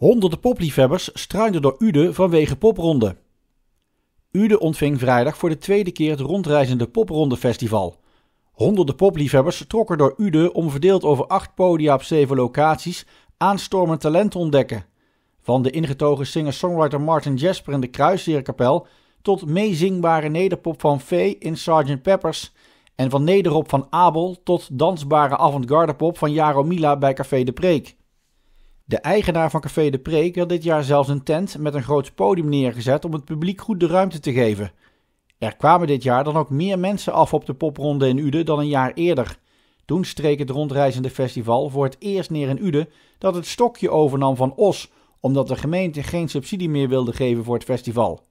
Honderden popliefhebbers struinden door Ude vanwege popronde. Ude ontving vrijdag voor de tweede keer het rondreizende popronde festival. Honderden popliefhebbers trokken door Ude om verdeeld over acht podia op zeven locaties aanstormend talent te ontdekken. Van de ingetogen singer-songwriter Martin Jasper in de Kruisheerkapel tot meezingbare nederpop van Fee in Sgt. Peppers en van nederop van Abel tot dansbare avant-garde pop van Jaromila bij Café de Preek. De eigenaar van Café de Preek had dit jaar zelfs een tent met een groot podium neergezet om het publiek goed de ruimte te geven. Er kwamen dit jaar dan ook meer mensen af op de popronde in Uden dan een jaar eerder. Toen streek het rondreizende festival voor het eerst neer in Uden dat het stokje overnam van Os, omdat de gemeente geen subsidie meer wilde geven voor het festival.